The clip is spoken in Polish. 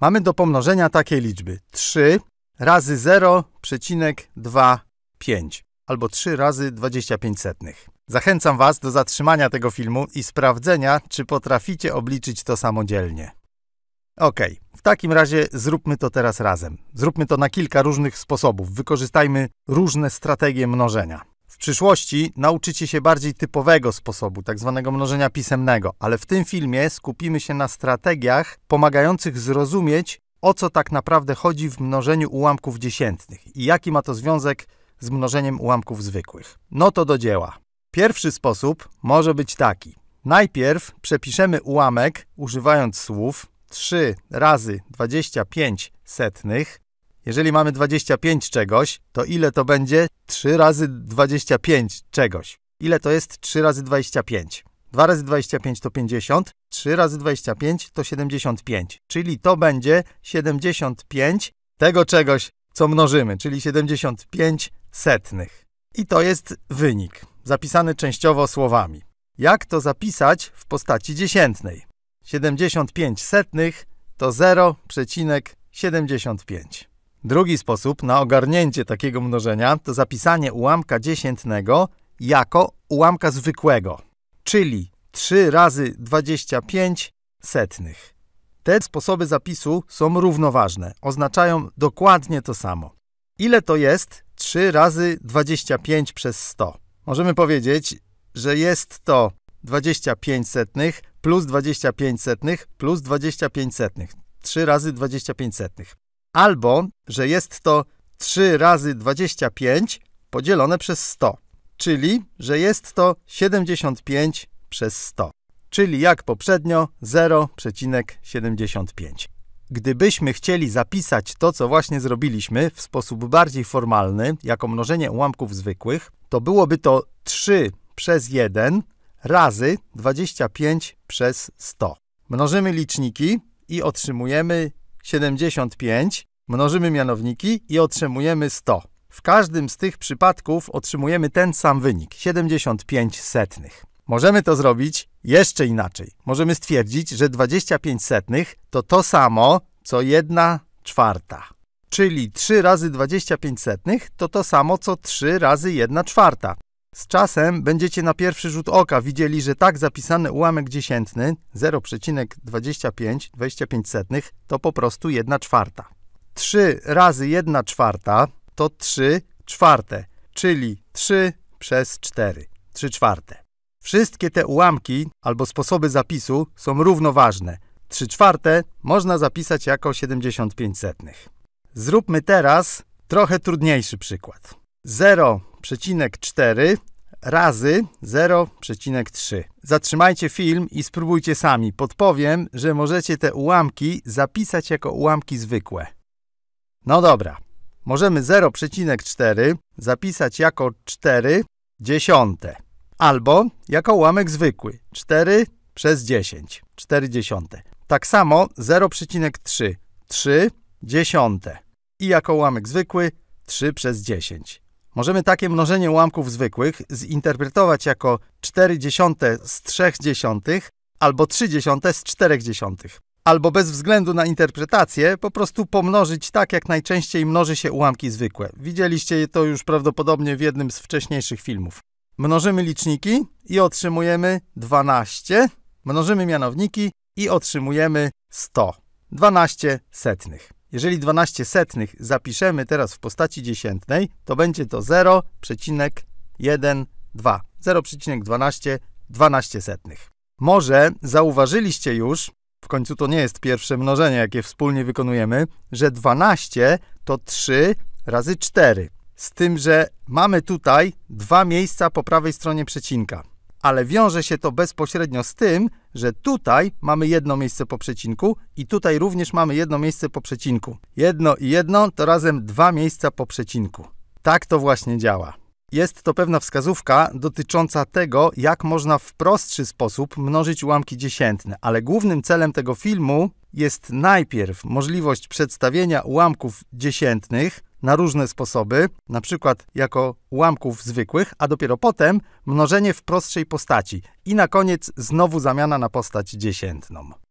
Mamy do pomnożenia takie liczby 3 razy 0,25 albo 3 razy 25 setnych. Zachęcam Was do zatrzymania tego filmu i sprawdzenia, czy potraficie obliczyć to samodzielnie. Ok, w takim razie zróbmy to teraz razem. Zróbmy to na kilka różnych sposobów. Wykorzystajmy różne strategie mnożenia. W przyszłości nauczycie się bardziej typowego sposobu, tak zwanego mnożenia pisemnego, ale w tym filmie skupimy się na strategiach pomagających zrozumieć, o co tak naprawdę chodzi w mnożeniu ułamków dziesiętnych i jaki ma to związek z mnożeniem ułamków zwykłych. No to do dzieła. Pierwszy sposób może być taki. Najpierw przepiszemy ułamek używając słów 3 razy 25 setnych jeżeli mamy 25 czegoś, to ile to będzie 3 razy 25 czegoś? Ile to jest 3 razy 25? 2 razy 25 to 50, 3 razy 25 to 75, czyli to będzie 75 tego czegoś, co mnożymy, czyli 75 setnych. I to jest wynik, zapisany częściowo słowami. Jak to zapisać w postaci dziesiętnej? 75 setnych to 0,75. Drugi sposób na ogarnięcie takiego mnożenia to zapisanie ułamka dziesiętnego jako ułamka zwykłego, czyli 3 razy 25 setnych. Te sposoby zapisu są równoważne, oznaczają dokładnie to samo. Ile to jest 3 razy 25 przez 100? Możemy powiedzieć, że jest to 25 setnych plus 25 setnych plus 25 setnych. 3 razy 25 setnych albo że jest to 3 razy 25 podzielone przez 100, czyli że jest to 75 przez 100, czyli jak poprzednio 0,75. Gdybyśmy chcieli zapisać to, co właśnie zrobiliśmy, w sposób bardziej formalny, jako mnożenie ułamków zwykłych, to byłoby to 3 przez 1 razy 25 przez 100. Mnożymy liczniki i otrzymujemy 75, mnożymy mianowniki i otrzymujemy 100. W każdym z tych przypadków otrzymujemy ten sam wynik, 75 setnych. Możemy to zrobić jeszcze inaczej. Możemy stwierdzić, że 25 setnych to to samo, co 1 czwarta. Czyli 3 razy 25 setnych to to samo, co 3 razy 1 czwarta. Z czasem będziecie na pierwszy rzut oka widzieli, że tak zapisany ułamek dziesiętny 0,25 25 setnych, to po prostu 1 czwarta. 3 razy 1 czwarta to 3 czwarte, czyli 3 przez 4, 3 czwarte. Wszystkie te ułamki albo sposoby zapisu są równoważne. 3 czwarte można zapisać jako 75 setnych. Zróbmy teraz trochę trudniejszy przykład. 0,4 razy 0,3. Zatrzymajcie film i spróbujcie sami. Podpowiem, że możecie te ułamki zapisać jako ułamki zwykłe. No dobra, możemy 0,4 zapisać jako 4 dziesiąte albo jako ułamek zwykły 4 przez 10, 4 dziesiąte. Tak samo 0,3, 3 dziesiąte i jako ułamek zwykły 3 przez 10. Możemy takie mnożenie ułamków zwykłych zinterpretować jako 4 dziesiąte z 3 dziesiątych albo 3 dziesiąte z 4 dziesiątych. Albo bez względu na interpretację, po prostu pomnożyć tak, jak najczęściej mnoży się ułamki zwykłe. Widzieliście to już prawdopodobnie w jednym z wcześniejszych filmów. Mnożymy liczniki i otrzymujemy 12. Mnożymy mianowniki i otrzymujemy 100. 12 setnych. Jeżeli 12 setnych zapiszemy teraz w postaci dziesiętnej, to będzie to 0,12. 0,12 12 setnych. Może zauważyliście już, w końcu to nie jest pierwsze mnożenie, jakie wspólnie wykonujemy, że 12 to 3 razy 4. Z tym, że mamy tutaj dwa miejsca po prawej stronie przecinka. Ale wiąże się to bezpośrednio z tym, że tutaj mamy jedno miejsce po przecinku i tutaj również mamy jedno miejsce po przecinku. Jedno i jedno to razem dwa miejsca po przecinku. Tak to właśnie działa. Jest to pewna wskazówka dotycząca tego, jak można w prostszy sposób mnożyć ułamki dziesiętne, ale głównym celem tego filmu jest najpierw możliwość przedstawienia ułamków dziesiętnych na różne sposoby, na przykład jako ułamków zwykłych, a dopiero potem mnożenie w prostszej postaci i na koniec znowu zamiana na postać dziesiętną.